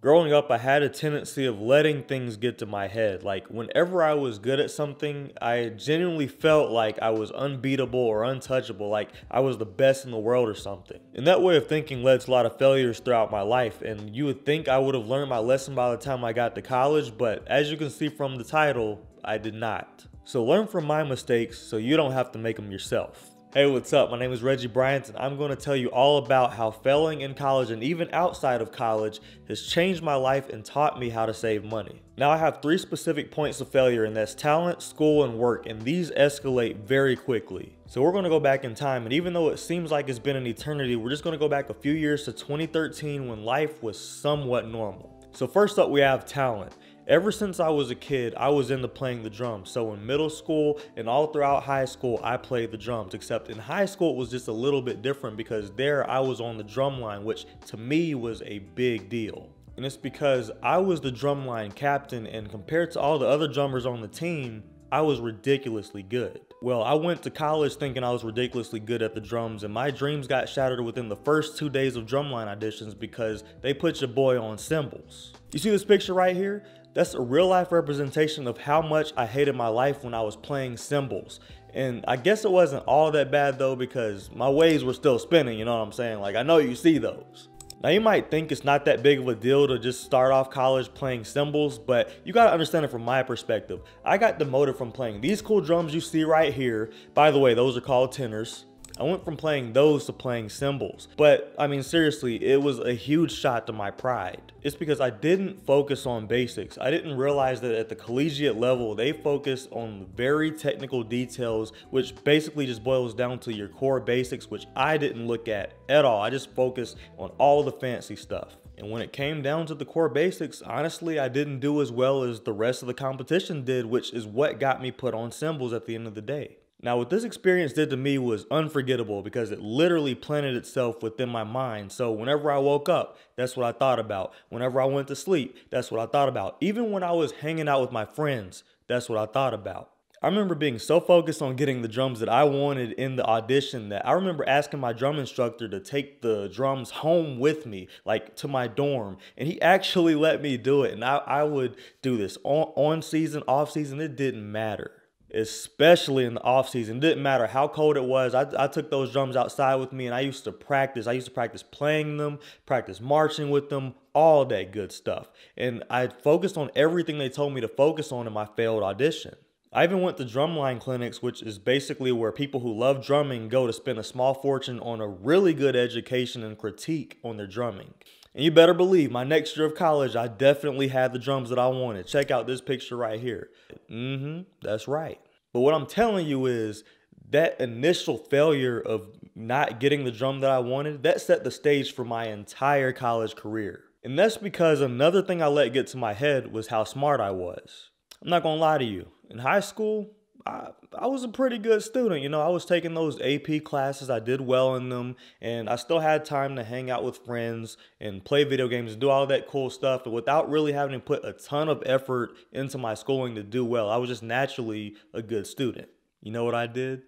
growing up, I had a tendency of letting things get to my head. Like, whenever I was good at something, I genuinely felt like I was unbeatable or untouchable, like I was the best in the world or something. And that way of thinking led to a lot of failures throughout my life. And you would think I would have learned my lesson by the time I got to college, but as you can see from the title, I did not. So learn from my mistakes so you don't have to make them yourself. Hey, what's up? My name is Reggie Bryant, and I'm going to tell you all about how failing in college and even outside of college has changed my life and taught me how to save money. Now, I have three specific points of failure, and that's talent, school, and work, and these escalate very quickly. So, we're going to go back in time, and even though it seems like it's been an eternity, we're just going to go back a few years to 2013 when life was somewhat normal. So, first up, we have talent. Ever since I was a kid, I was into playing the drums. So in middle school and all throughout high school, I played the drums, except in high school, it was just a little bit different because there I was on the drum line, which to me was a big deal and it's because I was the drumline captain, and compared to all the other drummers on the team, I was ridiculously good. Well, I went to college thinking I was ridiculously good at the drums, and my dreams got shattered within the first two days of drumline auditions because they put your boy on cymbals. You see this picture right here? That's a real life representation of how much I hated my life when I was playing cymbals. And I guess it wasn't all that bad though because my waves were still spinning, you know what I'm saying? Like I know you see those. Now you might think it's not that big of a deal to just start off college playing cymbals, but you gotta understand it from my perspective. I got demoted from playing these cool drums you see right here. By the way, those are called tenors. I went from playing those to playing cymbals. But I mean, seriously, it was a huge shot to my pride. It's because I didn't focus on basics. I didn't realize that at the collegiate level, they focus on very technical details, which basically just boils down to your core basics, which I didn't look at at all. I just focused on all the fancy stuff. And when it came down to the core basics, honestly, I didn't do as well as the rest of the competition did, which is what got me put on cymbals at the end of the day. Now, what this experience did to me was unforgettable because it literally planted itself within my mind. So, whenever I woke up, that's what I thought about. Whenever I went to sleep, that's what I thought about. Even when I was hanging out with my friends, that's what I thought about. I remember being so focused on getting the drums that I wanted in the audition that I remember asking my drum instructor to take the drums home with me, like to my dorm. And he actually let me do it. And I, I would do this on, on season, off season, it didn't matter especially in the off season. It didn't matter how cold it was. I, I took those drums outside with me and I used to practice. I used to practice playing them, practice marching with them, all that good stuff. And I focused on everything they told me to focus on in my failed audition. I even went to drumline clinics, which is basically where people who love drumming go to spend a small fortune on a really good education and critique on their drumming. And you better believe, my next year of college, I definitely had the drums that I wanted. Check out this picture right here. Mm-hmm, that's right. But what I'm telling you is that initial failure of not getting the drum that I wanted, that set the stage for my entire college career. And that's because another thing I let get to my head was how smart I was. I'm not gonna lie to you. In high school, I, I was a pretty good student. You know, I was taking those AP classes. I did well in them, and I still had time to hang out with friends and play video games and do all that cool stuff but without really having to put a ton of effort into my schooling to do well. I was just naturally a good student. You know what I did?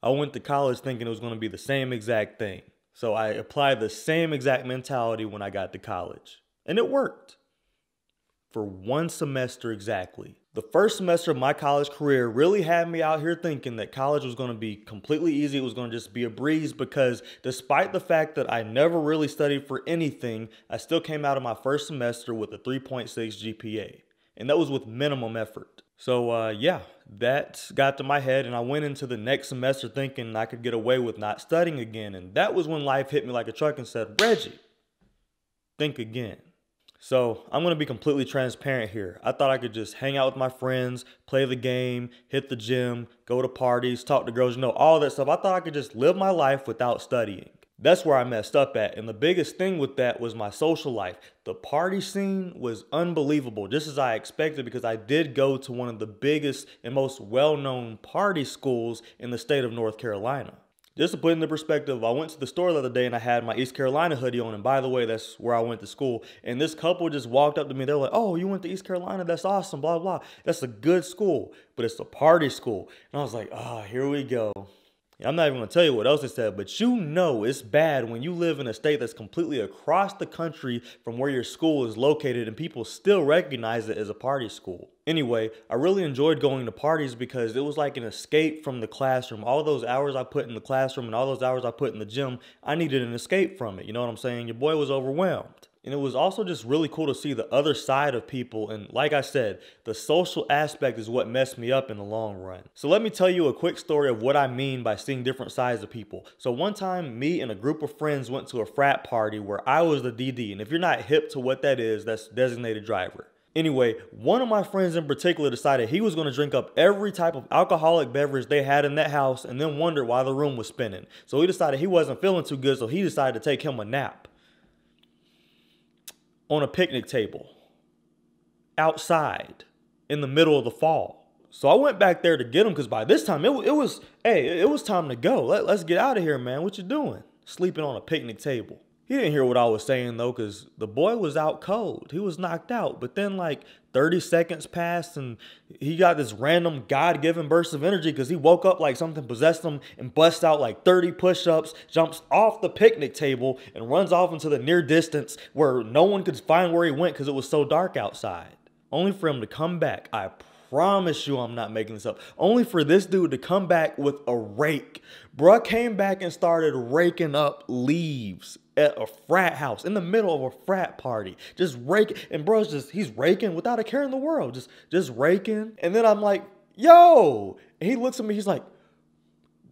I went to college thinking it was going to be the same exact thing. So I applied the same exact mentality when I got to college, and it worked for one semester exactly. The first semester of my college career really had me out here thinking that college was going to be completely easy. It was going to just be a breeze because despite the fact that I never really studied for anything, I still came out of my first semester with a 3.6 GPA. And that was with minimum effort. So, uh, yeah, that got to my head, and I went into the next semester thinking I could get away with not studying again. And that was when life hit me like a truck and said, Reggie, think again. So I'm gonna be completely transparent here. I thought I could just hang out with my friends, play the game, hit the gym, go to parties, talk to girls, you know, all that stuff. I thought I could just live my life without studying. That's where I messed up at. And the biggest thing with that was my social life. The party scene was unbelievable, just as I expected, because I did go to one of the biggest and most well known party schools in the state of North Carolina. Just to put into perspective, I went to the store the other day and I had my East Carolina hoodie on. And by the way, that's where I went to school. And this couple just walked up to me. They're like, oh, you went to East Carolina? That's awesome, blah, blah. That's a good school, but it's a party school. And I was like, oh, here we go. I'm not even gonna tell you what else it said, but you know it's bad when you live in a state that's completely across the country from where your school is located and people still recognize it as a party school. Anyway, I really enjoyed going to parties because it was like an escape from the classroom. All those hours I put in the classroom and all those hours I put in the gym, I needed an escape from it. You know what I'm saying? Your boy was overwhelmed. And it was also just really cool to see the other side of people. And like I said, the social aspect is what messed me up in the long run. So let me tell you a quick story of what I mean by seeing different sides of people. So one time, me and a group of friends went to a frat party where I was the DD. And if you're not hip to what that is, that's designated driver. Anyway, one of my friends in particular decided he was going to drink up every type of alcoholic beverage they had in that house and then wondered why the room was spinning. So he decided he wasn't feeling too good, so he decided to take him a nap on a picnic table outside in the middle of the fall. So I went back there to get them because by this time it, it was, hey, it was time to go. Let, let's get out of here, man. What you doing? Sleeping on a picnic table. He didn't hear what I was saying though, because the boy was out cold. He was knocked out. But then, like 30 seconds passed, and he got this random God given burst of energy because he woke up like something possessed him and busts out like 30 push ups, jumps off the picnic table, and runs off into the near distance where no one could find where he went because it was so dark outside. Only for him to come back, I promise you I'm not making this up. Only for this dude to come back with a rake. Bruh came back and started raking up leaves at a frat house in the middle of a frat party, just raking. And bro's just he's raking without a care in the world, just just raking. And then I'm like, yo. And he looks at me, he's like,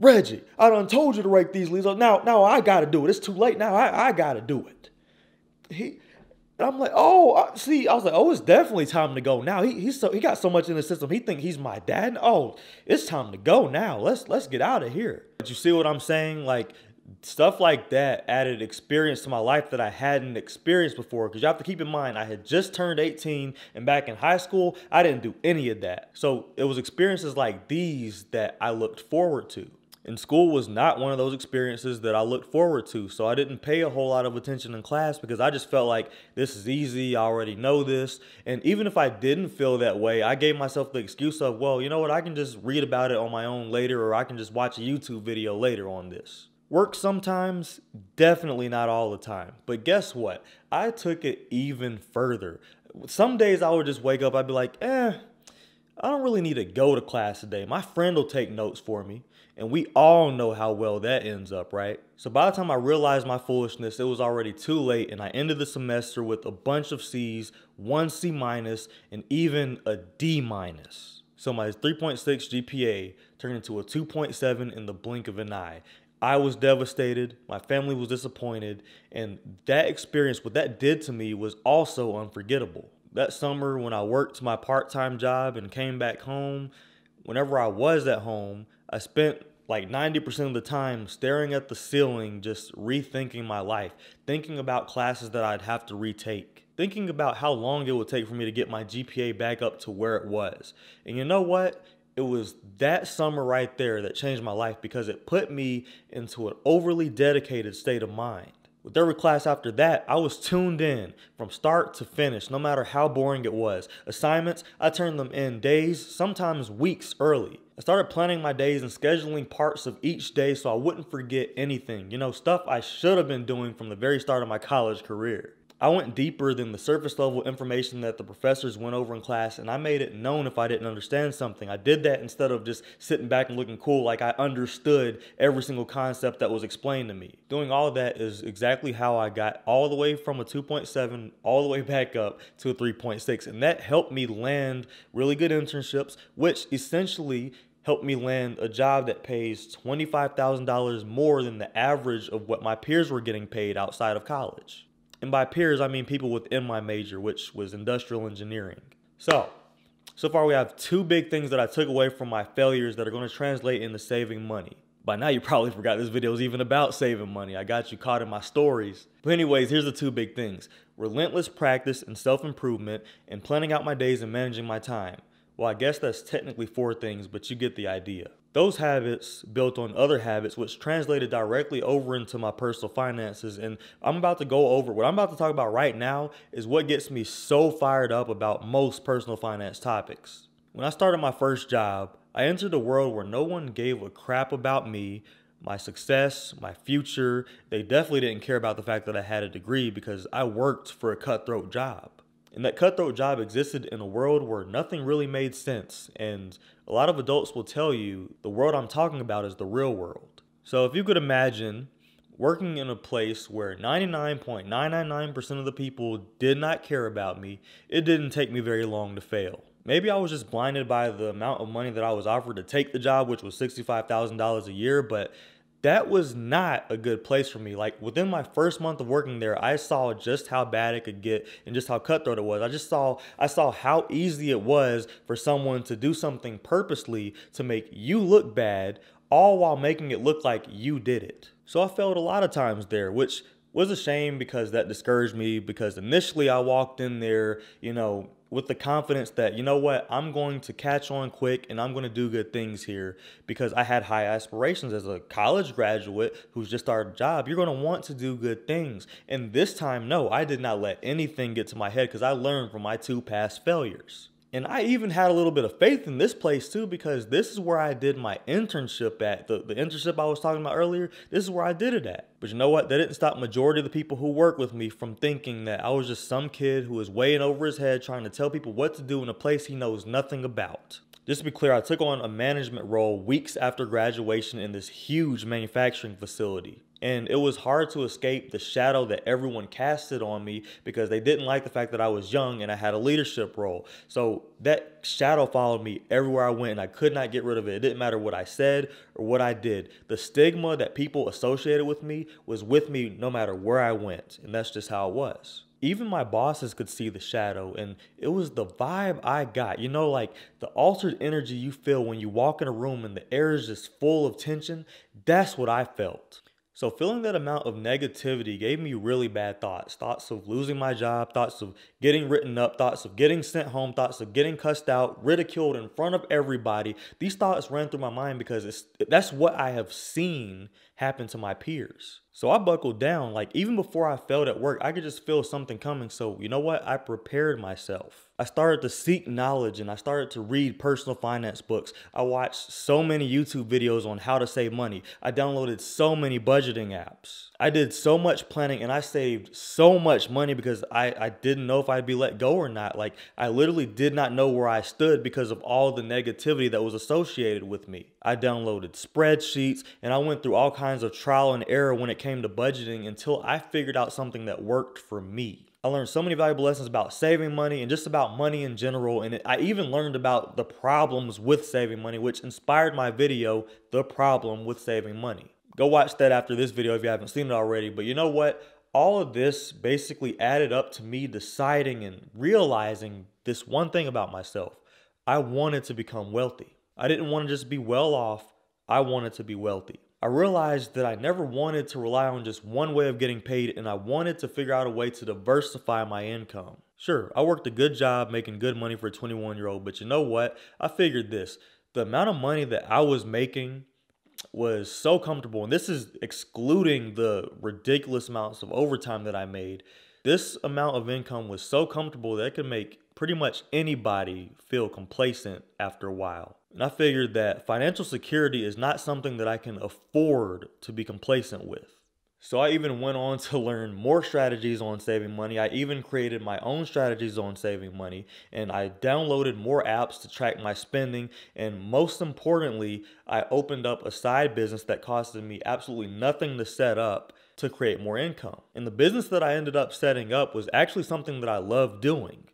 Reggie, I done told you to rake these leaves up. Now, now I gotta do it. It's too late now. I, I gotta do it. He I'm like, oh, I, see, I was like, oh, it's definitely time to go now. He he's so he got so much in the system. He think he's my dad. Oh, it's time to go now. Let's let's get out of here. But you see what I'm saying? Like stuff like that added experience to my life that I hadn't experienced before. Because you have to keep in mind, I had just turned 18, and back in high school, I didn't do any of that. So it was experiences like these that I looked forward to. And school was not one of those experiences that I looked forward to. So I didn't pay a whole lot of attention in class because I just felt like this is easy. I already know this. And even if I didn't feel that way, I gave myself the excuse of, well, you know what? I can just read about it on my own later, or I can just watch a YouTube video later on this. Works sometimes, definitely not all the time. But guess what? I took it even further. Some days I would just wake up, I'd be like, eh, I don't really need to go to class today. My friend will take notes for me. And we all know how well that ends up, right? So by the time I realized my foolishness, it was already too late, and I ended the semester with a bunch of C's, one C minus, and even a D minus. So my 3.6 GPA turned into a 2.7 in the blink of an eye. I was devastated. My family was disappointed. And that experience, what that did to me, was also unforgettable. That summer, when I worked my part time job and came back home, whenever I was at home, I spent like 90% of the time staring at the ceiling, just rethinking my life, thinking about classes that I'd have to retake, thinking about how long it would take for me to get my GPA back up to where it was. And you know what? it was that summer right there that changed my life because it put me into an overly dedicated state of mind. With every class after that, I was tuned in from start to finish, no matter how boring it was. Assignments, I turned them in days, sometimes weeks early. I started planning my days and scheduling parts of each day so I wouldn't forget anything, you know, stuff I should have been doing from the very start of my college career. I went deeper than the surface level information that the professors went over in class, and I made it known if I didn't understand something. I did that instead of just sitting back and looking cool, like I understood every single concept that was explained to me. Doing all that is exactly how I got all the way from a 2.7 all the way back up to a 3.6, and that helped me land really good internships, which essentially helped me land a job that pays $25,000 more than the average of what my peers were getting paid outside of college. And by peers, I mean people within my major, which was industrial engineering. So, so far we have two big things that I took away from my failures that are going to translate into saving money. By now you probably forgot this video is even about saving money. I got you caught in my stories. But anyways, here's the two big things. Relentless practice and self-improvement and planning out my days and managing my time. Well, I guess that's technically four things, but you get the idea those habits built on other habits, which translated directly over into my personal finances. And I'm about to go over what I'm about to talk about right now is what gets me so fired up about most personal finance topics. When I started my first job, I entered a world where no one gave a crap about me, my success, my future. They definitely didn't care about the fact that I had a degree because I worked for a cutthroat job. And that cutthroat job existed in a world where nothing really made sense. And a lot of adults will tell you the world I'm talking about is the real world. So if you could imagine working in a place where 99.999% of the people did not care about me, it didn't take me very long to fail. Maybe I was just blinded by the amount of money that I was offered to take the job, which was $65,000 a year, but that was not a good place for me. Like within my first month of working there, I saw just how bad it could get and just how cutthroat it was. I just saw I saw how easy it was for someone to do something purposely to make you look bad, all while making it look like you did it. So I failed a lot of times there, which was a shame because that discouraged me because initially I walked in there, you know, with the confidence that you know what I'm going to catch on quick and I'm going to do good things here because I had high aspirations as a college graduate who's just started a job. You're going to want to do good things. And this time no, I did not let anything get to my head cuz I learned from my two past failures. And I even had a little bit of faith in this place too, because this is where I did my internship at. The, the internship I was talking about earlier, this is where I did it at. But you know what? That didn't stop majority of the people who work with me from thinking that I was just some kid who was way in over his head trying to tell people what to do in a place he knows nothing about. Just to be clear, I took on a management role weeks after graduation in this huge manufacturing facility. And it was hard to escape the shadow that everyone casted on me because they didn't like the fact that I was young and I had a leadership role. So that shadow followed me everywhere I went and I could not get rid of it. It didn't matter what I said or what I did. The stigma that people associated with me was with me no matter where I went. And that's just how it was even my bosses could see the shadow and it was the vibe i got you know like the altered energy you feel when you walk in a room and the air is just full of tension that's what i felt so, feeling that amount of negativity gave me really bad thoughts thoughts of losing my job, thoughts of getting written up, thoughts of getting sent home, thoughts of getting cussed out, ridiculed in front of everybody. These thoughts ran through my mind because that's what I have seen happen to my peers. So I buckled down. Like, even before I failed at work, I could just feel something coming. So, you know what? I prepared myself. I started to seek knowledge and I started to read personal finance books. I watched so many YouTube videos on how to save money. I downloaded so many budgeting apps. I did so much planning and I saved so much money because I, I didn't know if I'd be let go or not. Like, I literally did not know where I stood because of all the negativity that was associated with me. I downloaded spreadsheets and I went through all kinds of trial and error when it came to budgeting until I figured out something that worked for me. I learned so many valuable lessons about saving money and just about money in general. And I even learned about the problems with saving money, which inspired my video, The Problem with Saving Money. Go watch that after this video if you haven't seen it already. But you know what? All of this basically added up to me deciding and realizing this one thing about myself. I wanted to become wealthy. I didn't want to just be well off. I wanted to be wealthy. I realized that I never wanted to rely on just one way of getting paid and I wanted to figure out a way to diversify my income. Sure, I worked a good job making good money for a 21 year old, but you know what? I figured this the amount of money that I was making was so comfortable, and this is excluding the ridiculous amounts of overtime that I made. This amount of income was so comfortable that it could make pretty much anybody feel complacent after a while. And I figured that financial security is not something that I can afford to be complacent with. So I even went on to learn more strategies on saving money. I even created my own strategies on saving money and I downloaded more apps to track my spending. And most importantly, I opened up a side business that costed me absolutely nothing to set up to create more income. And the business that I ended up setting up was actually something that I love doing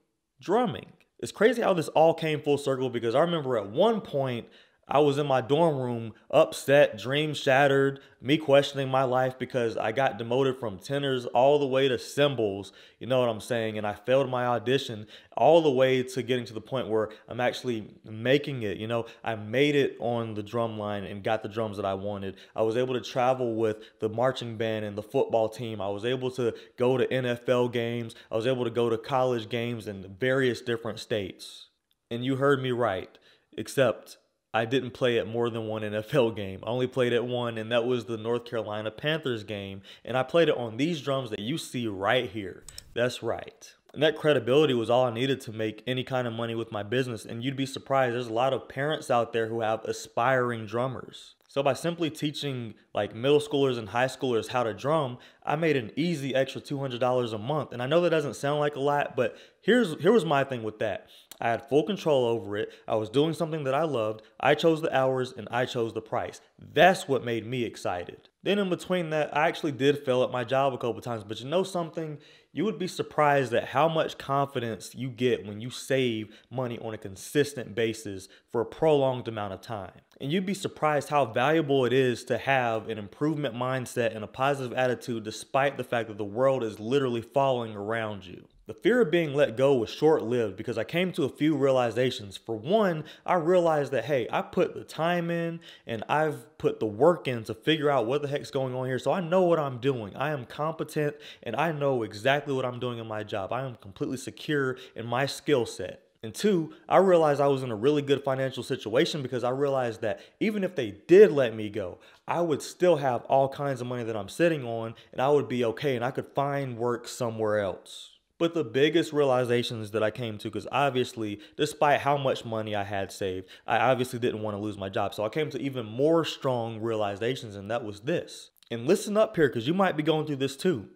drumming. It's crazy how this all came full circle because I remember at one point I was in my dorm room, upset, dream shattered, me questioning my life because I got demoted from tenors all the way to cymbals. You know what I'm saying? And I failed my audition all the way to getting to the point where I'm actually making it. You know, I made it on the drum line and got the drums that I wanted. I was able to travel with the marching band and the football team. I was able to go to NFL games. I was able to go to college games in various different states. And you heard me right, except I didn't play at more than one NFL game. I only played at one, and that was the North Carolina Panthers game. And I played it on these drums that you see right here. That's right. And that credibility was all I needed to make any kind of money with my business. And you'd be surprised, there's a lot of parents out there who have aspiring drummers. So by simply teaching like middle schoolers and high schoolers how to drum, I made an easy extra $200 a month. And I know that doesn't sound like a lot, but here's here was my thing with that. I had full control over it. I was doing something that I loved. I chose the hours and I chose the price. That's what made me excited. Then in between that, I actually did fail at my job a couple times, but you know something? You would be surprised at how much confidence you get when you save money on a consistent basis for a prolonged amount of time. And you'd be surprised how valuable it is to have an improvement mindset and a positive attitude despite the fact that the world is literally falling around you. The fear of being let go was short lived because I came to a few realizations. For one, I realized that, hey, I put the time in and I've put the work in to figure out what the heck's going on here. So I know what I'm doing. I am competent and I know exactly what I'm doing in my job. I am completely secure in my skill set. And two, I realized I was in a really good financial situation because I realized that even if they did let me go, I would still have all kinds of money that I'm sitting on and I would be okay and I could find work somewhere else. But the biggest realizations that I came to, because obviously, despite how much money I had saved, I obviously didn't want to lose my job. So I came to even more strong realizations, and that was this. And listen up here, because you might be going through this too.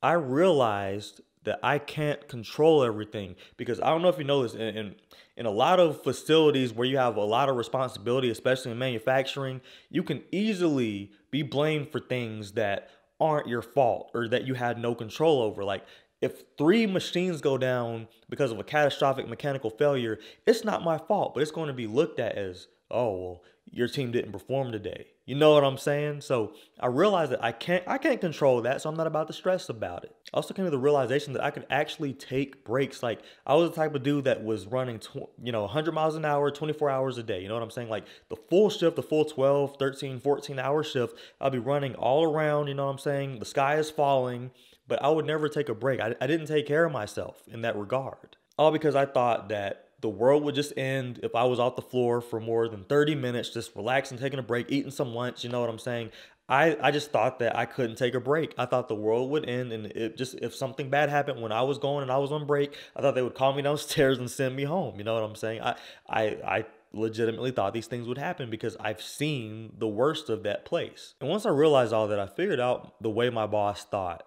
I realized that I can't control everything because I don't know if you know this in, in, in a lot of facilities where you have a lot of responsibility, especially in manufacturing, you can easily be blamed for things that aren't your fault or that you had no control over. Like if three machines go down because of a catastrophic mechanical failure, it's not my fault, but it's going to be looked at as, oh, well, your team didn't perform today. You know what I'm saying? So I realized that I can't I can't control that, so I'm not about to stress about it. I also came to the realization that I could actually take breaks. Like I was the type of dude that was running, tw- you know, 100 miles an hour, 24 hours a day. You know what I'm saying? Like the full shift, the full 12, 13, 14 hour shift, I'll be running all around. You know what I'm saying? The sky is falling but I would never take a break. I, I didn't take care of myself in that regard. All because I thought that the world would just end if I was off the floor for more than 30 minutes, just relaxing, taking a break, eating some lunch. You know what I'm saying? I, I just thought that I couldn't take a break. I thought the world would end, and it just if something bad happened when I was going and I was on break, I thought they would call me downstairs and send me home. You know what I'm saying? I I I legitimately thought these things would happen because I've seen the worst of that place. And once I realized all that, I figured out the way my boss thought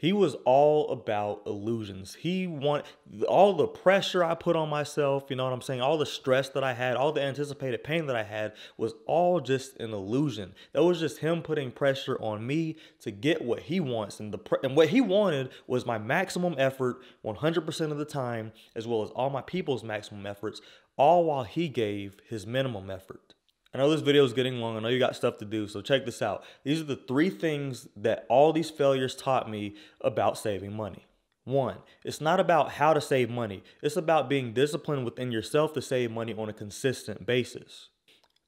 he was all about illusions. He want all the pressure I put on myself, you know what I'm saying? All the stress that I had, all the anticipated pain that I had was all just an illusion. That was just him putting pressure on me to get what he wants and the and what he wanted was my maximum effort 100% of the time as well as all my people's maximum efforts all while he gave his minimum effort. I know this video is getting long. I know you got stuff to do. So check this out. These are the three things that all these failures taught me about saving money. One, it's not about how to save money. It's about being disciplined within yourself to save money on a consistent basis.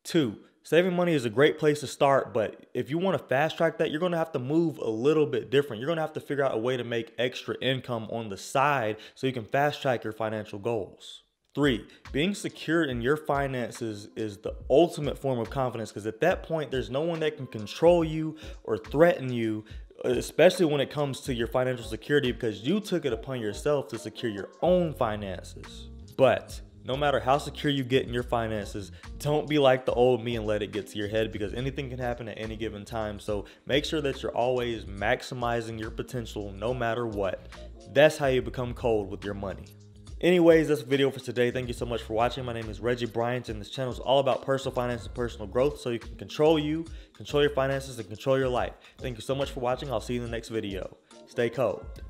Two, saving money is a great place to start, but if you want to fast track that, you're going to have to move a little bit different. You're going to have to figure out a way to make extra income on the side so you can fast track your financial goals. Three, being secure in your finances is the ultimate form of confidence because at that point, there's no one that can control you or threaten you, especially when it comes to your financial security because you took it upon yourself to secure your own finances. But no matter how secure you get in your finances, don't be like the old me and let it get to your head because anything can happen at any given time. So make sure that you're always maximizing your potential no matter what. That's how you become cold with your money. Anyways, that's the video for today. Thank you so much for watching. My name is Reggie Bryant, and this channel is all about personal finance and personal growth so you can control you, control your finances, and control your life. Thank you so much for watching. I'll see you in the next video. Stay cold.